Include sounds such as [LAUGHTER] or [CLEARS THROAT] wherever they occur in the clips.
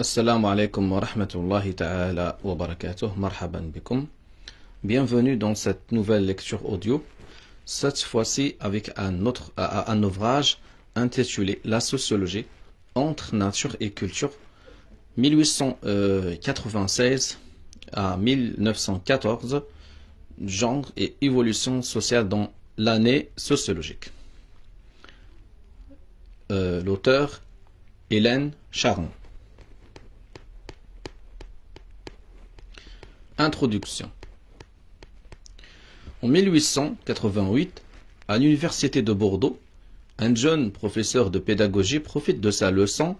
Assalamu alaikum wa rahmatullahi ta'ala wa barakatuh. Marhaban bikum. Bienvenue dans cette nouvelle lecture audio. Cette fois-ci avec un, autre, un ouvrage intitulé La sociologie entre nature et culture 1896 euh, à 1914 genre et évolution sociale dans l'année sociologique. Euh, l'auteur Hélène Charon. Introduction En 1888, à l'université de Bordeaux, un jeune professeur de pédagogie profite de sa leçon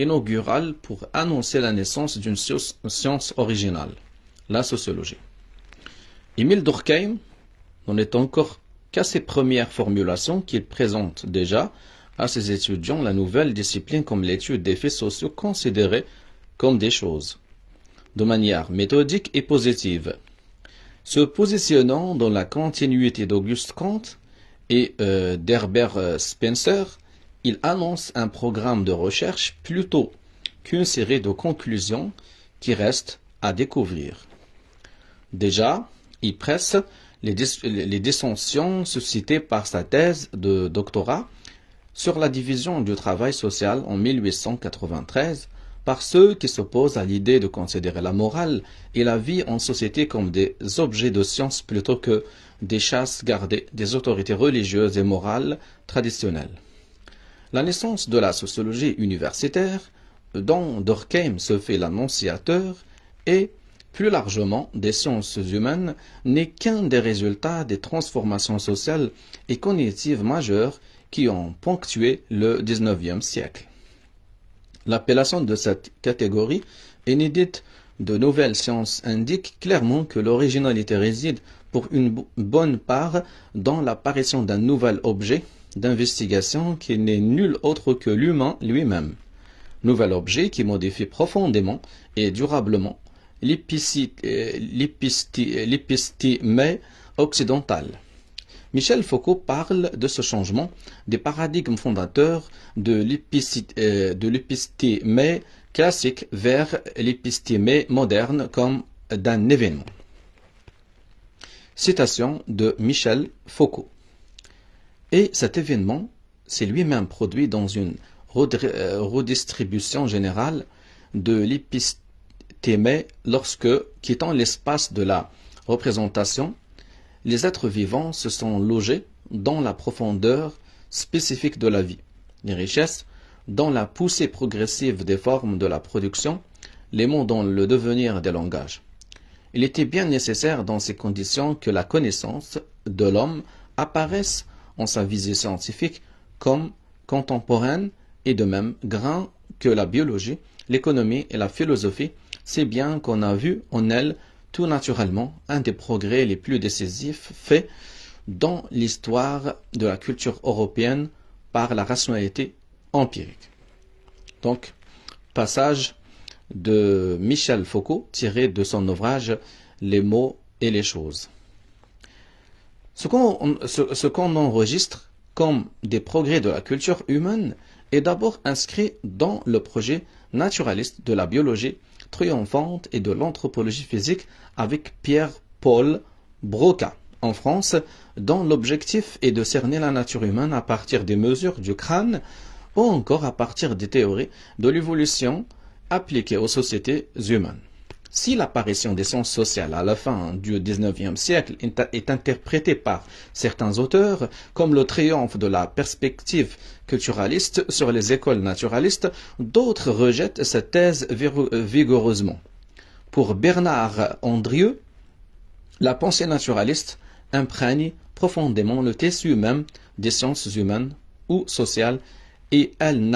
inaugurale pour annoncer la naissance d'une science originale, la sociologie. Émile Durkheim n'en est encore qu'à ses premières formulations qu'il présente déjà à ses étudiants la nouvelle discipline comme l'étude des faits sociaux considérés comme des choses de manière méthodique et positive. Se positionnant dans la continuité d'Auguste Comte et euh, d'Herbert euh, Spencer, il annonce un programme de recherche plutôt qu'une série de conclusions qui restent à découvrir. Déjà, il presse les, les dissensions suscitées par sa thèse de doctorat sur la division du travail social en 1893 par ceux qui s'opposent à l'idée de considérer la morale et la vie en société comme des objets de science plutôt que des chasses gardées des autorités religieuses et morales traditionnelles. La naissance de la sociologie universitaire, dont Durkheim se fait l'annonciateur, et plus largement des sciences humaines, n'est qu'un des résultats des transformations sociales et cognitives majeures qui ont ponctué le XIXe siècle. L'appellation de cette catégorie, inédite de nouvelles sciences, indique clairement que l'originalité réside pour une bonne part dans l'apparition d'un nouvel objet d'investigation qui n'est nul autre que l'humain lui-même. Nouvel objet qui modifie profondément et durablement euh, l'épistémé occidentale. Michel Foucault parle de ce changement des paradigmes fondateurs de euh, l'épistémé classique vers l'épistémé moderne comme d'un événement. Citation de Michel Foucault. Et cet événement s'est lui-même produit dans une euh, redistribution générale de l'épistémé lorsque, quittant l'espace de la représentation, les êtres vivants se sont logés dans la profondeur spécifique de la vie. Les richesses, dans la poussée progressive des formes de la production, les mots dans le devenir des langages. Il était bien nécessaire dans ces conditions que la connaissance de l'homme apparaisse en sa visée scientifique comme contemporaine et de même grand que la biologie, l'économie et la philosophie, si bien qu'on a vu en elle tout naturellement un des progrès les plus décisifs faits dans l'histoire de la culture européenne par la rationalité empirique. Donc, passage de Michel Foucault tiré de son ouvrage Les mots et les choses. Ce qu'on enregistre comme des progrès de la culture humaine est d'abord inscrit dans le projet naturaliste de la biologie triomphante et de l'anthropologie physique avec Pierre-Paul Broca en France, dont l'objectif est de cerner la nature humaine à partir des mesures du crâne ou encore à partir des théories de l'évolution appliquées aux sociétés humaines. Si l'apparition des sciences sociales à la fin du XIXe siècle est interprétée par certains auteurs comme le triomphe de la perspective culturaliste sur les écoles naturalistes, d'autres rejettent cette thèse vigoureusement. Pour Bernard Andrieux, la pensée naturaliste imprègne profondément le tissu même des sciences humaines ou sociales et elle,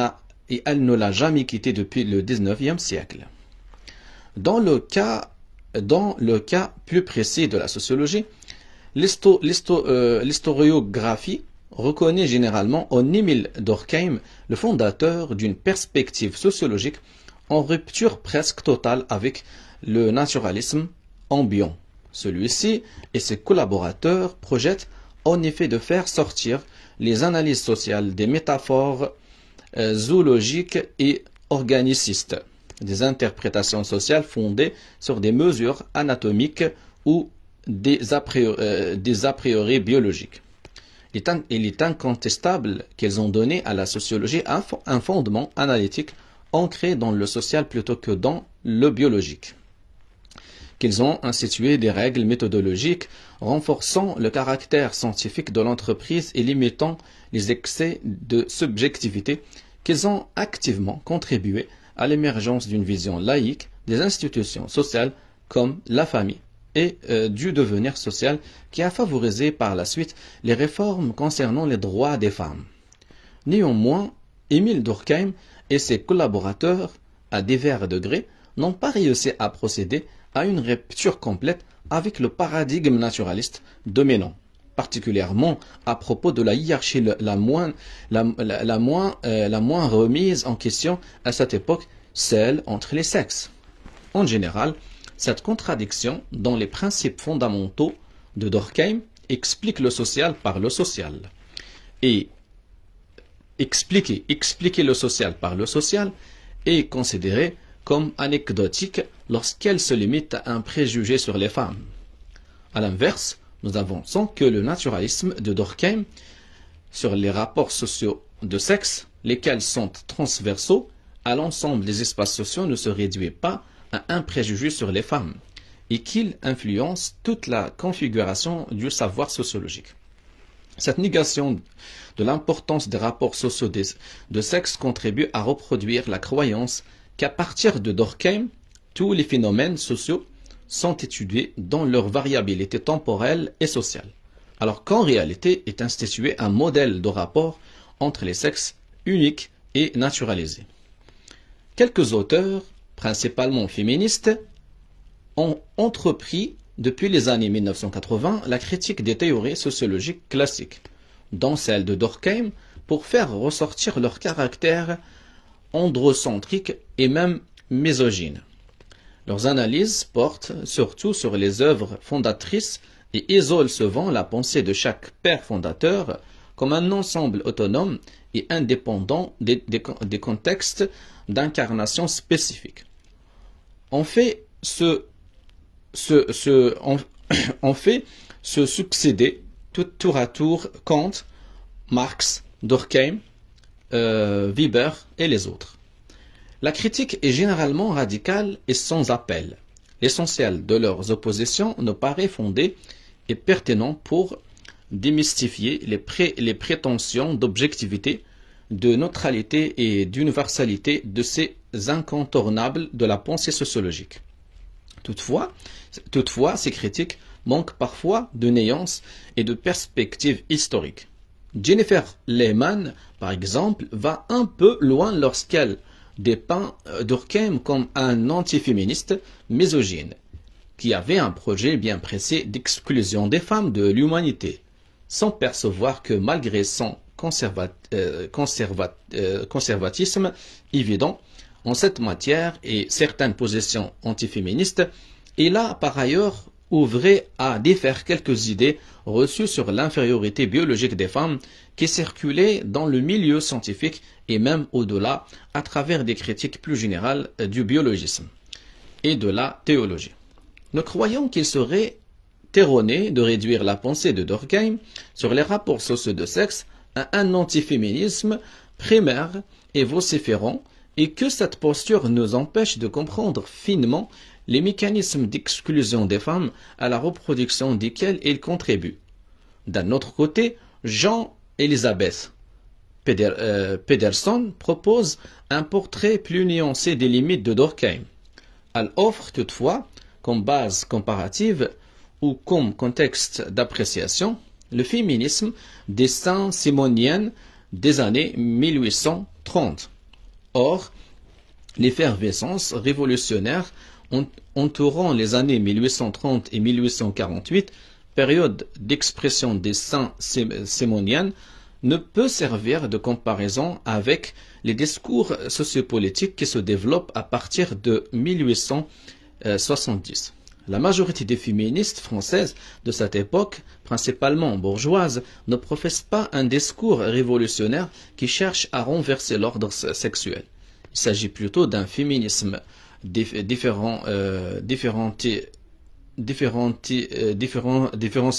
et elle ne l'a jamais quitté depuis le XIXe siècle. Dans le cas, le plus précis de la sociologie, euh, l'historiographie reconnaît généralement en Émile Durkheim le fondateur d'une perspective sociologique en rupture presque totale avec le naturalisme ambiant. Celui-ci et ses collaborateurs projettent en effet de faire sortir les analyses sociales des métaphores euh, zoologiques et organicistes des interprétations sociales fondées sur des mesures anatomiques ou des a priori, euh, des a priori biologiques. Il est, est incontestable qu'elles ont donné à la sociologie un, un fondement analytique ancré dans le social plutôt que dans le biologique qu'ils ont institué des règles méthodologiques renforçant le caractère scientifique de l'entreprise et limitant les excès de subjectivité qu'ils ont activement contribué à l'émergence d'une vision laïque des institutions sociales comme la famille et euh, du devenir social qui a favorisé par la suite les réformes concernant les droits des femmes. Néanmoins, Émile Durkheim et ses collaborateurs, à divers degrés, n'ont pas réussi à procéder à une rupture complète avec le paradigme naturaliste dominant particulièrement à propos de la hiérarchie la, moins, la, euh, la, moins, remise en question à cette époque, celle entre les sexes. En général, cette contradiction dans les principes fondamentaux de Durkheim explique le social par le social. Et expliquer, expliquer le social par le social est considéré comme anecdotique lorsqu'elle se limite à un préjugé sur les femmes. À l'inverse, nous avançons que le naturalisme de Durkheim sur les rapports sociaux de sexe, lesquels sont transversaux à l'ensemble des espaces sociaux, ne se réduit pas à un préjugé sur les femmes et qu'il influence toute la configuration du savoir sociologique. Cette négation de l'importance des rapports sociaux de sexe contribue à reproduire la croyance qu'à partir de Durkheim, tous les phénomènes sociaux sont étudiés dans leur variabilité temporelle et sociale, alors qu'en réalité est institué un modèle de rapport entre les sexes unique et naturalisé. Quelques auteurs, principalement féministes, ont entrepris depuis les années 1980 la critique des théories sociologiques classiques, dont celle de Durkheim, pour faire ressortir leur caractère androcentrique et même mésogyne. Leurs analyses portent surtout sur les œuvres fondatrices et isolent souvent la pensée de chaque père fondateur comme un ensemble autonome et indépendant des, contextes d'incarnation spécifiques. On fait se, ce, [COUGHS] succéder tout tour à tour Kant, Marx, Durkheim, euh, Weber et les autres. La critique est généralement radicale et sans appel. L'essentiel de leurs oppositions ne paraît fondé et pertinent pour démystifier les, prétentions d'objectivité, de neutralité et d'universalité de ces incontournables de la pensée sociologique. Toutefois, toutefois, ces critiques manquent parfois de néance et de perspective historique. Jennifer Lehman, par exemple, va un peu loin lorsqu'elle dépeint euh, Durkheim comme un antiféministe misogyne, qui avait un projet bien pressé d'exclusion des femmes de l'humanité, sans percevoir que malgré son euh, euh, conservatisme évident en cette matière et certaines positions antiféministes, il a par ailleurs ouvrait à défaire quelques idées reçues sur l'infériorité biologique des femmes qui circulaient dans le milieu scientifique et même au-delà à travers des critiques plus générales du biologisme et de la théologie. Nous croyons qu'il serait erroné de réduire la pensée de Durkheim sur les rapports sociaux de sexe à un antiféminisme primaire et vociférant et que cette posture nous empêche de comprendre finement les mécanismes d'exclusion des femmes à la reproduction desquels ils contribuent. D'un autre côté, Jean Elisabeth euh, Pedersen propose un portrait plus nuancé des limites de Durkheim. Elle offre toutefois, comme base comparative ou comme contexte d'appréciation, le féminisme des Saint-Simoniennes des années 1830. Or, l'effervescence révolutionnaire entourant les années 1830 et 1848, période d'expression des saints sémoniennes, ne peut servir de comparaison avec les discours sociopolitiques qui se développent à partir de 1870. La majorité des féministes françaises de cette époque, principalement bourgeoises, ne professent pas un discours révolutionnaire qui cherche à renverser l'ordre sexuel. Il s'agit plutôt d'un féminisme différents, euh,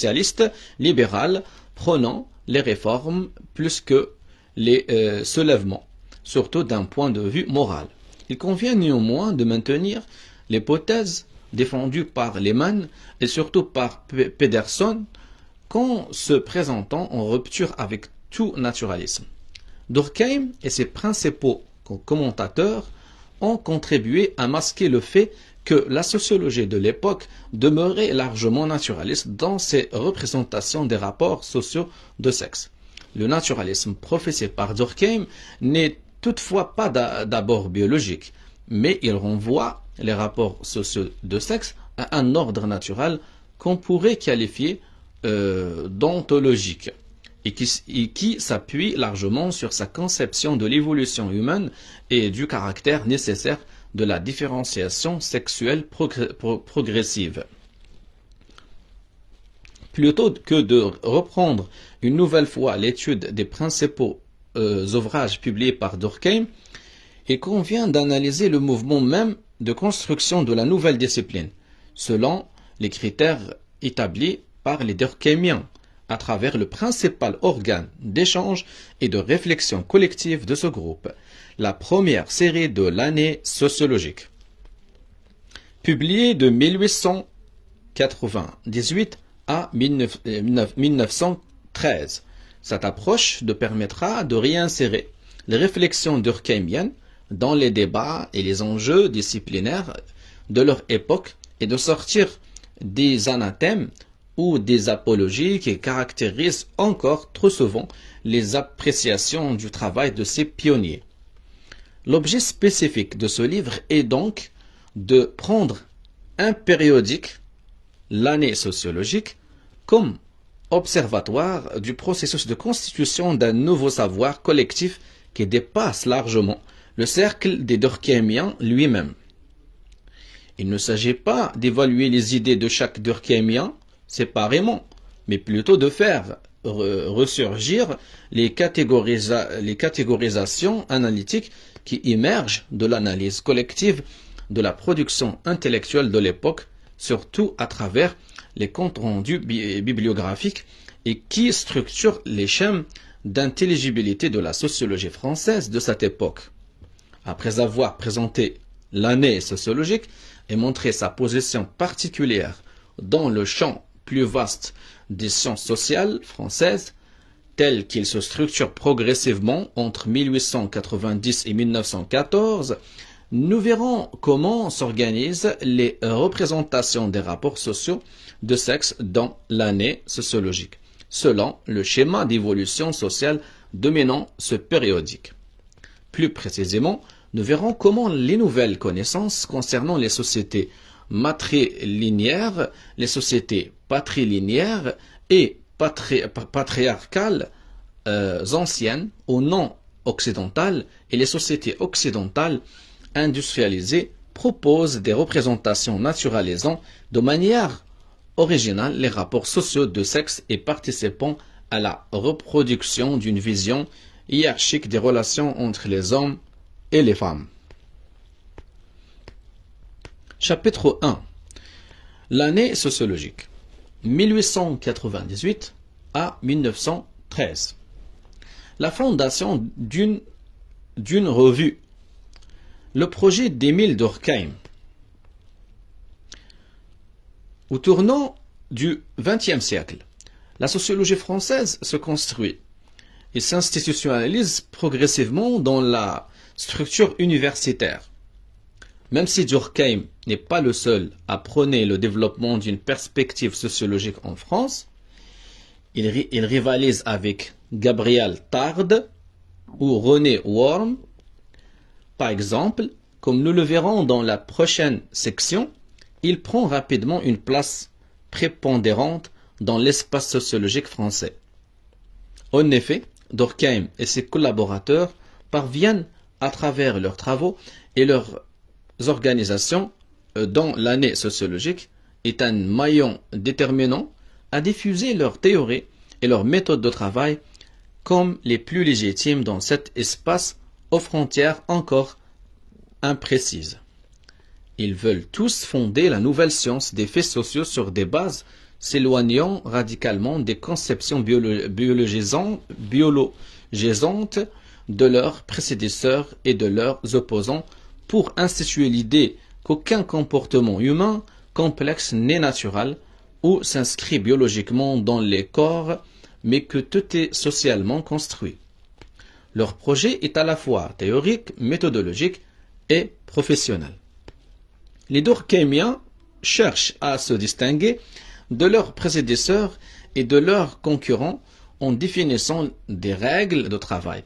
euh libérales prenant les réformes plus que les euh, soulèvements, surtout d'un point de vue moral. Il convient néanmoins de maintenir l'hypothèse défendue par Lehman et surtout par Pedersen Pederson qu'en se présentant en rupture avec tout naturalisme. Durkheim et ses principaux commentateurs ont contribué à masquer le fait que la sociologie de l'époque demeurait largement naturaliste dans ses représentations des rapports sociaux de sexe. Le naturalisme professé par Durkheim n'est toutefois pas d'abord biologique, mais il renvoie les rapports sociaux de sexe à un ordre naturel qu'on pourrait qualifier euh, d'ontologique et qui, s'appuie largement sur sa conception de l'évolution humaine et du caractère nécessaire de la différenciation sexuelle progressive. Plutôt que de reprendre une nouvelle fois l'étude des principaux euh, ouvrages publiés par Durkheim, il convient d'analyser le mouvement même de construction de la nouvelle discipline, selon les critères établis par les Durkheimiens, à travers le principal organe d'échange et de réflexion collective de ce groupe, la première série de l'année sociologique. Publiée de 1898 à 1913, euh, cette approche permettra de réinsérer les réflexions durkheimiennes dans les débats et les enjeux disciplinaires de leur époque et de sortir des anathèmes ou des apologies qui caractérisent encore trop souvent les appréciations du travail de ces pionniers. L'objet spécifique de ce livre est donc de prendre un périodique, l'année sociologique, comme observatoire du processus de constitution d'un nouveau savoir collectif qui dépasse largement le cercle des Durkheimiens lui-même. Il ne s'agit pas d'évaluer les idées de chaque Durkheimien séparément, mais plutôt de faire ressurgir les, les catégorisations analytiques qui émergent de l'analyse collective de la production intellectuelle de l'époque, surtout à travers les comptes rendus bibliographiques et qui structurent les chaînes d'intelligibilité de la sociologie française de cette époque. Après avoir présenté l'année sociologique et montré sa position particulière dans le champ plus vaste des sciences sociales françaises, telles qu'il se structurent progressivement entre 1890 et 1914, nous verrons comment s'organisent les représentations des rapports sociaux de sexe dans l'année sociologique, selon le schéma d'évolution sociale dominant ce périodique. Plus précisément, nous verrons comment les nouvelles connaissances concernant les sociétés matrilinéaires, les sociétés patrilinéaires et patriarcales euh, anciennes ou non occidentales et les sociétés occidentales industrialisées proposent des représentations naturalisant de manière originale les rapports sociaux de sexe et participant à la reproduction d'une vision hiérarchique des relations entre les hommes et les femmes. Chapitre 1 L'année sociologique 1898 à 1913. La fondation d'une revue. Le projet d'Émile Durkheim. Au tournant du XXe siècle, la sociologie française se construit et s'institutionnalise progressivement dans la structure universitaire. Même si Durkheim n'est pas le seul à prôner le développement d'une perspective sociologique en France, il, rivalise avec Gabriel Tarde ou René Worm, par exemple, comme nous le verrons dans la prochaine section, il prend rapidement une place prépondérante dans l'espace sociologique français. En effet, Durkheim et ses collaborateurs parviennent, à travers leurs travaux et leurs organisations euh, dont l'année sociologique est un maillon déterminant à diffuser leurs théories et leurs méthodes de travail comme les plus légitimes dans cet espace aux frontières encore imprécises. Ils veulent tous fonder la nouvelle science des faits sociaux sur des bases s'éloignant radicalement des conceptions biologisantes, de leurs prédécesseurs et de leurs opposants pour instituer l'idée qu'aucun comportement humain complexe n'est naturel ou s'inscrit biologiquement dans les corps, mais que tout est socialement construit. Leur projet est à la fois théorique, méthodologique et professionnel. Les Durkheimiens cherchent à se distinguer de leurs prédécesseurs et de leurs concurrents en définissant des règles de travail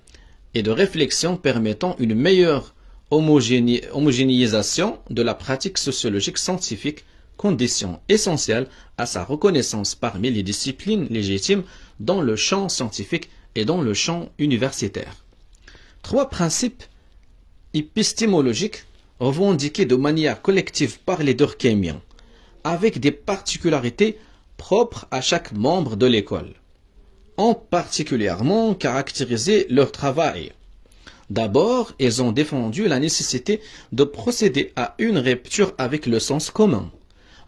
et de réflexion permettant une meilleure homogénéisation de la pratique sociologique scientifique, condition essentielle à sa reconnaissance parmi les disciplines légitimes dans le champ scientifique et dans le champ universitaire. Trois principes épistémologiques revendiqués de manière collective par les Durkheimiens, avec des particularités propres à chaque membre de l'école, ont particulièrement caractérisé leur travail D'abord, ils ont défendu la nécessité de procéder à une rupture avec le sens commun,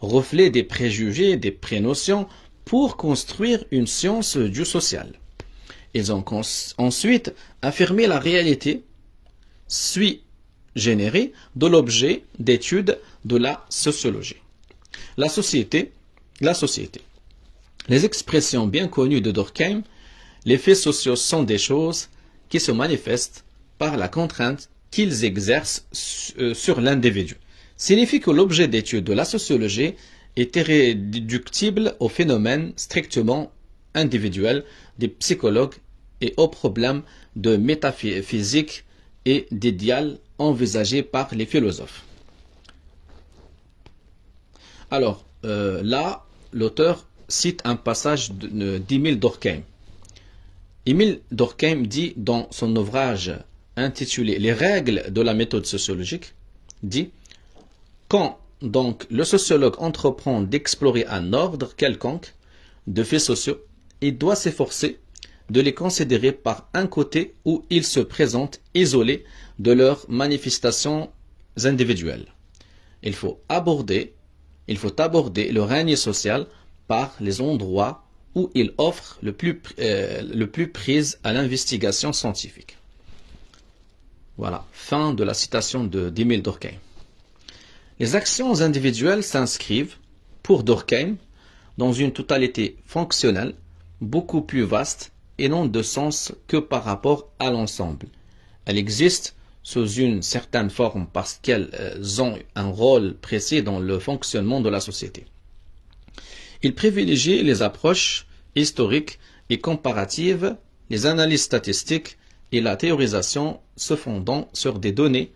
reflet des préjugés, des prénotions, pour construire une science du social. Ils ont ensuite affirmé la réalité, sui générée de l'objet d'étude de la sociologie. La société, la société. Les expressions bien connues de Durkheim, les faits sociaux sont des choses qui se manifestent par la contrainte qu'ils exercent euh, sur l'individu. Signifie que l'objet d'étude de la sociologie est irréductible aux phénomène strictement individuel des psychologues et aux problèmes de métaphysique et d'idéal envisagés par les philosophes. Alors, euh, là, l'auteur cite un passage d'Emile d'Orkheim. Emile Durkheim dit dans son ouvrage intitulé Les règles de la méthode sociologique, dit Quand donc le sociologue entreprend d'explorer un ordre quelconque de faits sociaux, il doit s'efforcer de les considérer par un côté où ils se présentent isolés de leurs manifestations individuelles. Il faut aborder, il faut aborder le règne social par les endroits où il offre le plus euh, prise à l'investigation scientifique. Voilà, fin de la citation de d'Emile Durkheim. Les actions individuelles s'inscrivent, pour Durkheim, dans une totalité fonctionnelle beaucoup plus vaste et n'ont de sens que par rapport à l'ensemble. Elles existent sous une certaine forme parce qu'elles euh, ont un rôle précis dans le fonctionnement de la société. Il privilégie les approches historiques et comparatives, les analyses statistiques et la théorisation se fondant sur des données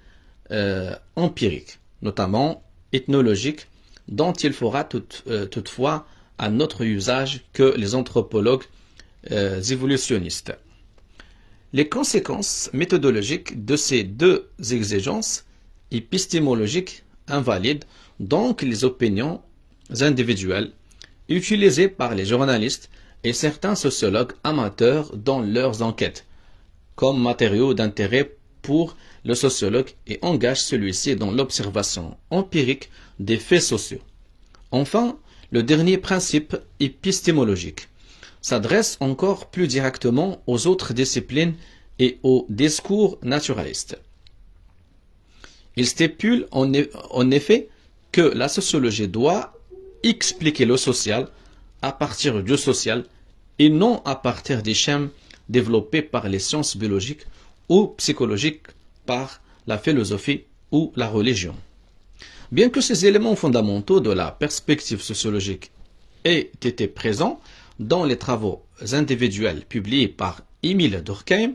euh, empiriques, notamment ethnologiques, dont il fera euh, toutefois un autre usage que les anthropologues euh, évolutionnistes. Les conséquences méthodologiques de ces deux exigences épistémologiques invalident donc les opinions individuelles utilisées par les journalistes et certains sociologues amateurs dans leurs enquêtes comme matériau d'intérêt pour le sociologue et engage celui-ci dans l'observation empirique des faits sociaux. Enfin, le dernier principe épistémologique s'adresse encore plus directement aux autres disciplines et aux discours naturalistes. Il stipule en, e-, en effet que la sociologie doit expliquer le social à partir du social et non à partir des schèmes développés par les sciences biologiques ou psychologiques par la philosophie ou la religion. Bien que ces éléments fondamentaux de la perspective sociologique aient été présents dans les travaux individuels publiés par Émile Durkheim,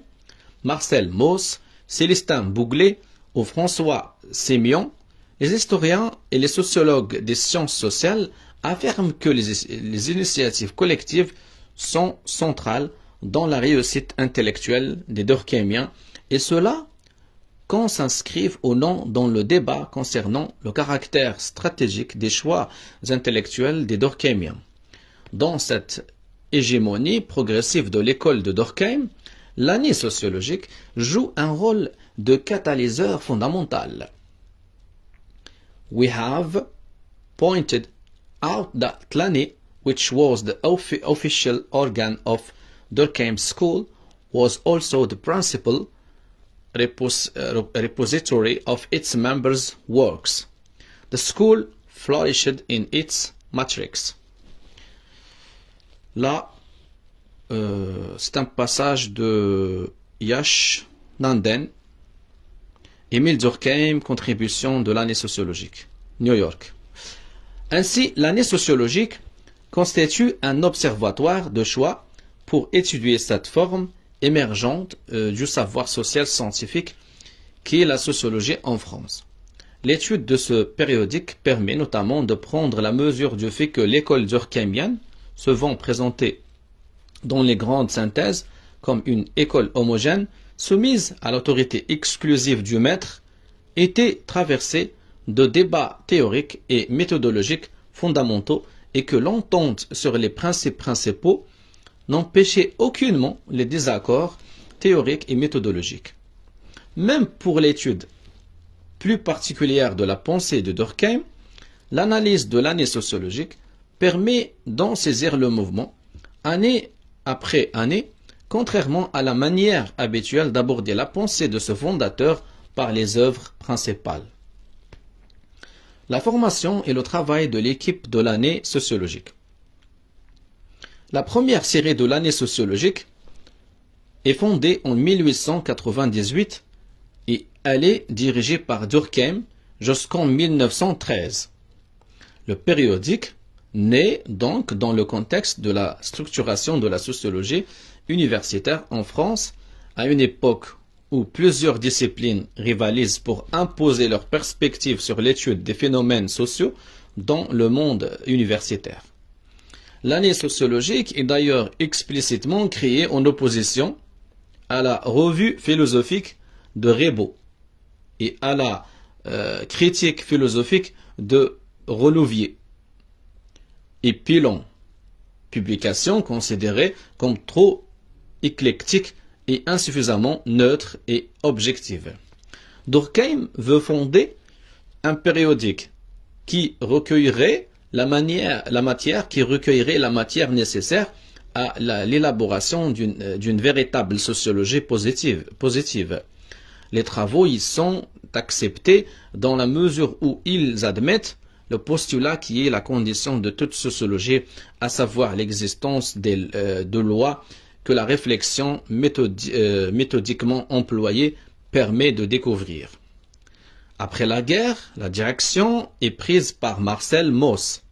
Marcel Mauss, Célestin Bouglet ou François Sémion, les historiens et les sociologues des sciences sociales affirment que les initiatives collectives sont centrales dans la réussite intellectuelle des Durkheimiens, et cela quand s'inscrivent ou non dans le débat concernant le caractère stratégique des choix intellectuels des Durkheimiens. Dans cette hégémonie progressive de l'école de Durkheim, l'année sociologique joue un rôle de catalyseur fondamental. We have pointed out that l'année, which was the official organ of Durkheim School was also the principal uh, repository of its members' works. The school flourished in its matrix. Là, euh, c'est un passage de Yash Nanden, Émile Durkheim, contribution de l'année sociologique, New York. Ainsi, l'année sociologique constitue un observatoire de choix pour étudier cette forme émergente euh, du savoir social scientifique qui est la sociologie en France. L'étude de ce périodique permet notamment de prendre la mesure du fait que l'école durkheimienne, souvent présentée dans les grandes synthèses comme une école homogène, soumise à l'autorité exclusive du maître, était traversée de débats théoriques et méthodologiques fondamentaux et que l'entente sur les principes principaux n'empêchait aucunement les désaccords théoriques et méthodologiques. Même pour l'étude plus particulière de la pensée de Durkheim, l'analyse de l'année sociologique permet d'en saisir le mouvement, année après année, contrairement à la manière habituelle d'aborder la pensée de ce fondateur par les œuvres principales. La formation et le travail de l'équipe de l'année sociologique. La première série de l'année sociologique est fondée en 1898 et elle est dirigée par Durkheim jusqu'en 1913. Le périodique naît donc dans le contexte de la structuration de la sociologie universitaire en France à une époque où plusieurs disciplines rivalisent pour imposer leurs perspective sur l'étude des phénomènes sociaux dans le monde universitaire. L'année sociologique est d'ailleurs explicitement créée en opposition à la revue philosophique de Rebaud et à la euh, critique philosophique de Relouvier et Pilon, publication considérée comme trop éclectique et insuffisamment neutre et objective. Durkheim veut fonder un périodique qui recueillerait la, matière qui recueillerait la matière nécessaire à l'élaboration euh, d'une véritable sociologie positive, positive. Les travaux y sont acceptés dans la mesure où ils admettent le postulat qui est la condition de toute sociologie, à savoir l'existence euh, de lois que la réflexion euh, méthodiquement employée permet de découvrir. Après la guerre, la direction est prise par Marcel Mauss,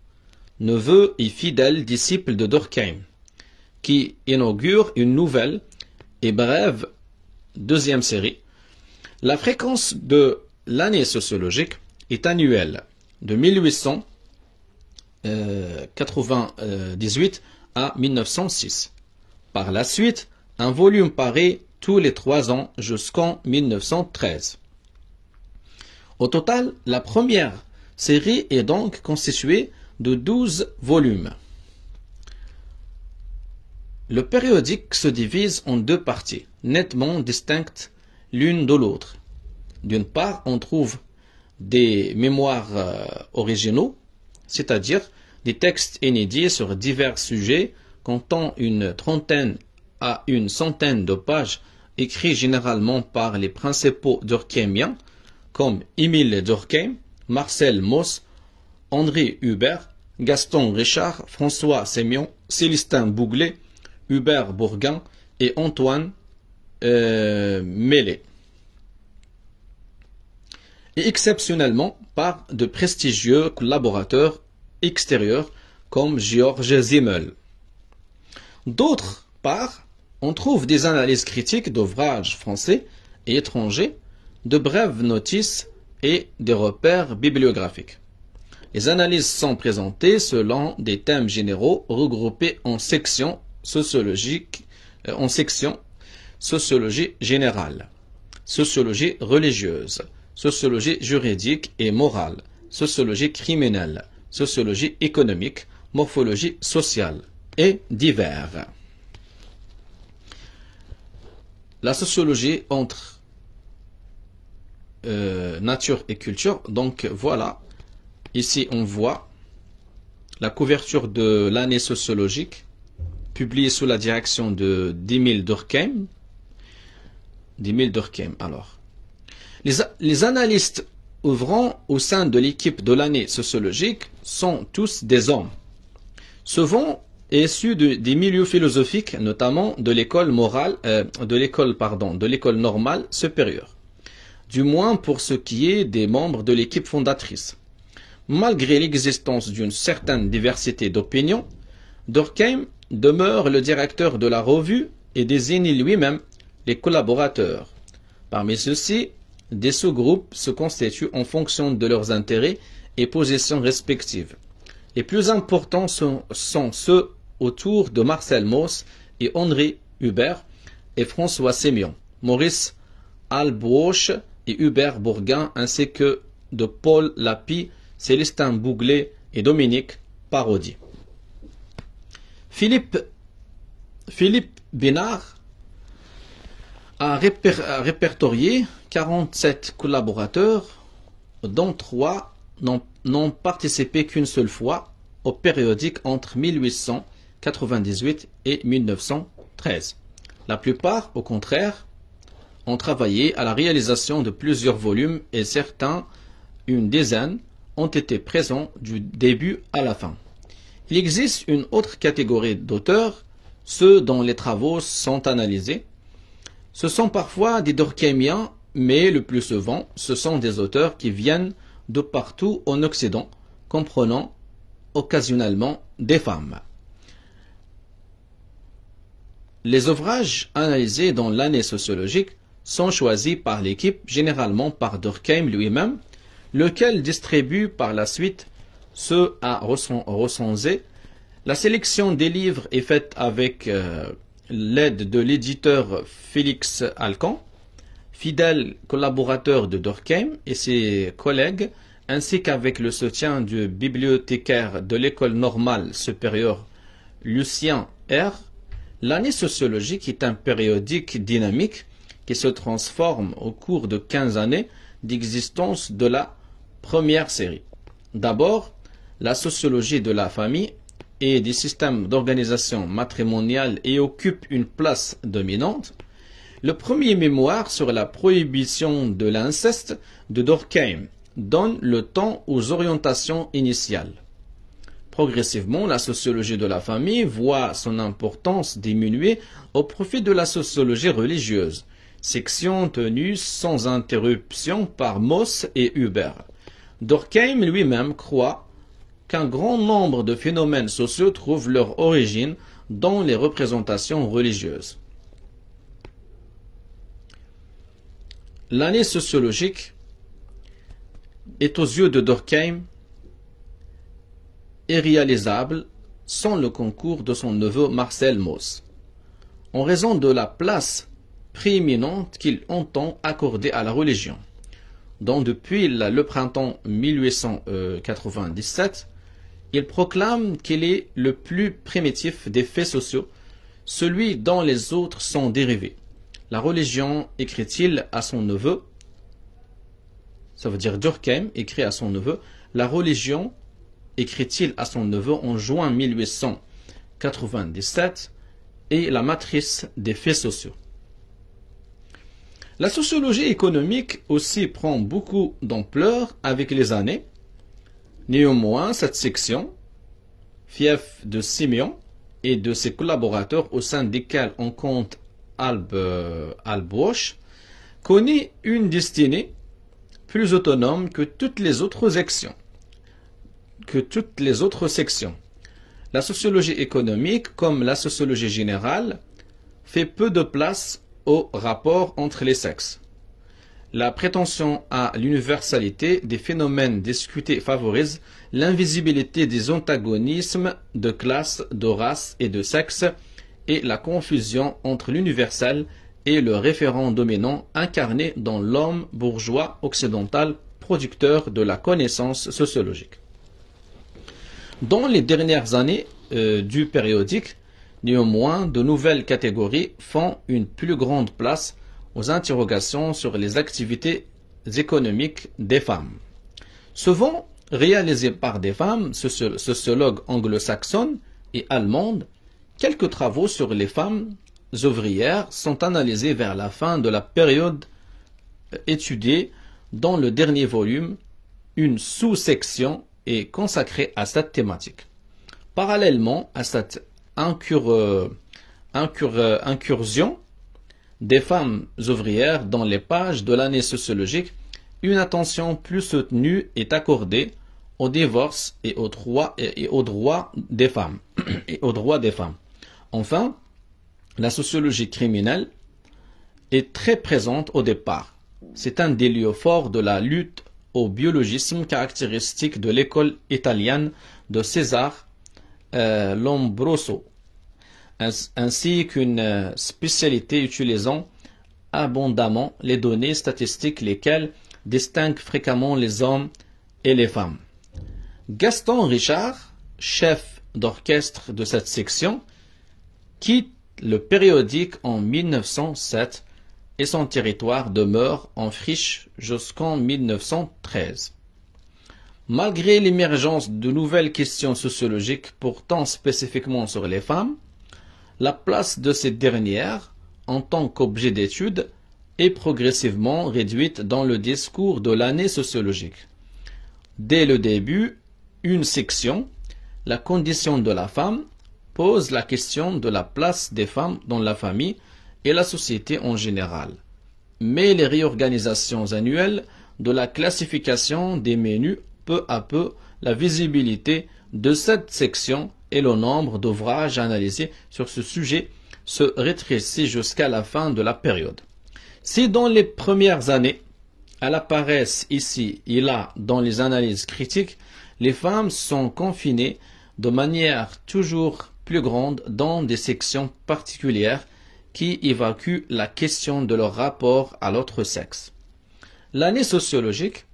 neveu et fidèle disciple de Durkheim, qui inaugure une nouvelle et brève deuxième série. La fréquence de l'année sociologique est annuelle de 1898 euh, à 1906. Par la suite, un volume paraît tous les trois ans jusqu'en 1913. Au total, la première série est donc constituée de 12 volumes. Le périodique se divise en deux parties, nettement distinctes l'une de l'autre. D'une part, on trouve des mémoires euh, originaux, c'est-à-dire des textes inédits sur divers sujets, comptant une trentaine à une centaine de pages, écrits généralement par les principaux Durkheimiens, comme Émile Durkheim, Marcel Mauss André Hubert, Gaston Richard, François Sémion, Célestin Bouglet, Hubert Bourguin et Antoine euh, Et exceptionnellement par de prestigieux collaborateurs extérieurs comme Georges Zimmel. D'autre part, on trouve des analyses critiques d'ouvrages français et étrangers, de brèves notices et des repères bibliographiques. Les analyses sont présentées selon des thèmes généraux regroupés en sections sociologiques, euh, en sections sociologie générale, sociologie religieuse, sociologie juridique et morale, sociologie criminelle, sociologie économique, morphologie sociale et divers. La sociologie entre euh, nature et culture, donc voilà Ici, on voit la couverture de l'année sociologique publiée sous la direction de Durkheim. Durkheim, alors. Les, analystes ouvrant au sein de l'équipe de l'année sociologique sont tous des hommes. Souvent issus des milieux philosophiques, notamment de l'école morale, euh, de l'école pardon, de l'école normale supérieure. Du moins pour ce qui est des membres de l'équipe fondatrice. Malgré l'existence d'une certaine diversité d'opinions, Durkheim demeure le directeur de la revue et désigne lui-même les collaborateurs. Parmi ceux-ci, des sous-groupes se constituent en fonction de leurs intérêts et positions respectives. Les plus importants sont, ceux autour de Marcel Mauss et Henri Hubert et François Sémion, Maurice Albroche et Hubert Bourguin, ainsi que de Paul Lapie Célestin Bouglet et Dominique Parodi. Philippe, Philippe Bénard a, répertorié 47 collaborateurs, dont trois n'ont participé qu'une seule fois au périodique entre 1898 et 1913. La plupart, au contraire, ont travaillé à la réalisation de plusieurs volumes et certains une dizaine ont été présents du début à la fin. Il existe une autre catégorie d'auteurs, ceux dont les travaux sont analysés. Ce sont parfois des Dorkheimiens, mais le plus souvent, ce sont des auteurs qui viennent de partout en Occident, comprenant occasionnellement des femmes. Les ouvrages analysés dans l'année sociologique sont choisis par l'équipe, généralement par Durkheim lui-même, lequel distribue par la suite ceux à recenser. La sélection des livres est faite avec euh, l'aide de l'éditeur Félix Alcan, fidèle collaborateur de Durkheim et ses collègues, ainsi qu'avec le soutien du bibliothécaire de l'école normale supérieure Lucien R. L'année sociologique est un périodique dynamique qui se transforme au cours de 15 années d'existence de la Première série. D'abord, la sociologie de la famille et des systèmes d'organisation matrimoniale et occupe une place dominante. Le premier mémoire sur la prohibition de l'inceste de Durkheim donne le temps aux orientations initiales. Progressivement, la sociologie de la famille voit son importance diminuer au profit de la sociologie religieuse, section tenue sans interruption par Moss et Hubert. Durkheim lui-même croit qu'un grand nombre de phénomènes sociaux trouvent leur origine dans les représentations religieuses. L'année sociologique est aux yeux de Durkheim irréalisable sans le concours de son neveu Marcel Mauss, en raison de la place prééminente qu'il entend accorder à la religion. Donc depuis le printemps 1897, euh, il proclame qu'il est le plus primitif des faits sociaux, celui dont les autres sont dérivés. La religion, écrit-il à son neveu, ça veut dire Durkheim écrit à son neveu, la religion, écrit-il à son neveu en juin 1897, est la matrice des faits sociaux. La sociologie économique aussi prend beaucoup d'ampleur avec les années. Néanmoins, cette section, fief de Simeon et de ses collaborateurs au sein desquels on compte Albroche, connaît une destinée plus autonome que toutes les autres sections. Que toutes les autres sections. La sociologie économique, comme la sociologie générale, fait peu de place au rapport entre les sexes. La prétention à l'universalité des phénomènes discutés favorise l'invisibilité des antagonismes de classe, de race et de sexe et la confusion entre l'universel et le référent dominant incarné dans l'homme bourgeois occidental producteur de la connaissance sociologique. Dans les dernières années euh, du périodique, Néanmoins, de nouvelles catégories font une plus grande place aux interrogations sur les activités économiques des femmes. Souvent réalisées par des femmes sociologues anglo-saxonnes et allemandes, quelques travaux sur les femmes ouvrières sont analysés vers la fin de la période euh, étudiée dans le dernier volume. Une sous-section est consacrée à cette thématique. Parallèlement à cette euh, euh, incursion des femmes ouvrières dans les pages de l'année sociologique, une attention plus soutenue est accordée au divorce et aux droits, et, aux droits des femmes. [CLEARS THROAT] et aux droits des femmes. Enfin, la sociologie criminelle est très présente au départ. C'est un des lieux forts de la lutte au biologisme caractéristique de l'école italienne de César euh, l'ombroso, ainsi qu'une euh, spécialité utilisant abondamment les données statistiques lesquelles distinguent fréquemment les hommes et les femmes. Gaston Richard, chef d'orchestre de cette section, quitte le périodique en 1907 et son territoire demeure en friche jusqu'en 1913. Malgré l'émergence de nouvelles questions sociologiques portant spécifiquement sur les femmes, la place de ces dernières, en tant qu'objet d'étude, est progressivement réduite dans le discours de l'année sociologique. Dès le début, une section, la condition de la femme, pose la question de la place des femmes dans la famille et la société en général. Mais les réorganisations annuelles de la classification des menus peu à peu la visibilité de cette section et le nombre d'ouvrages analysés sur ce sujet se rétrécit jusqu'à la fin de la période. Si dans les premières années, elles apparaissent ici et là dans les analyses critiques, les femmes sont confinées de manière toujours plus grande dans des sections particulières qui évacuent la question de leur rapport à l'autre sexe. L'année sociologique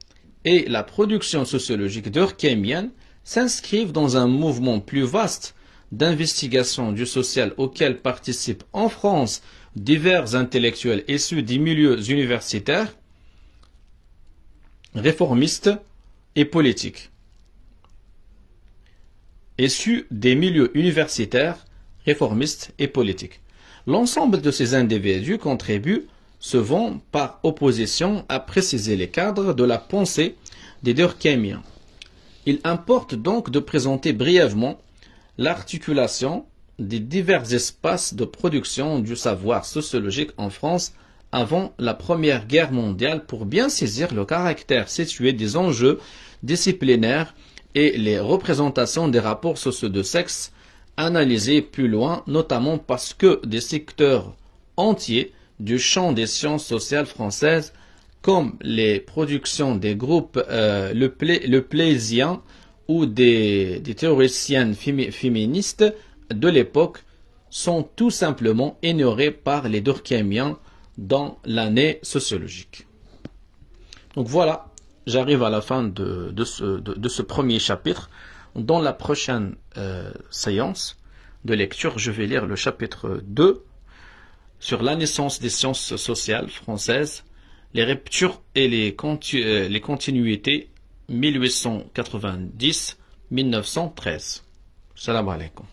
et la production sociologique durkheimienne s'inscrivent dans un mouvement plus vaste d'investigation du social auquel participent en France divers intellectuels issus des milieux universitaires, réformistes et politiques. Issus des milieux universitaires, réformistes et politiques. L'ensemble de ces individus contribuent se vont par opposition à préciser les cadres de la pensée des Durkheimiens. Il importe donc de présenter brièvement l'articulation des divers espaces de production du savoir sociologique en France avant la Première Guerre mondiale pour bien saisir le caractère situé des enjeux disciplinaires et les représentations des rapports sociaux de sexe analysés plus loin, notamment parce que des secteurs entiers du champ des sciences sociales françaises, comme les productions des groupes euh, le, Plaisien ou des, théoriciennes féministes de l'époque, sont tout simplement ignorées par les Durkheimiens dans l'année sociologique. Donc voilà, j'arrive à la fin de, ce, premier chapitre. Dans la prochaine euh, séance de lecture, je vais lire le chapitre 2 sur la naissance des sciences sociales françaises, les ruptures et les, euh, continuités 1890-1913. Salam alaikum.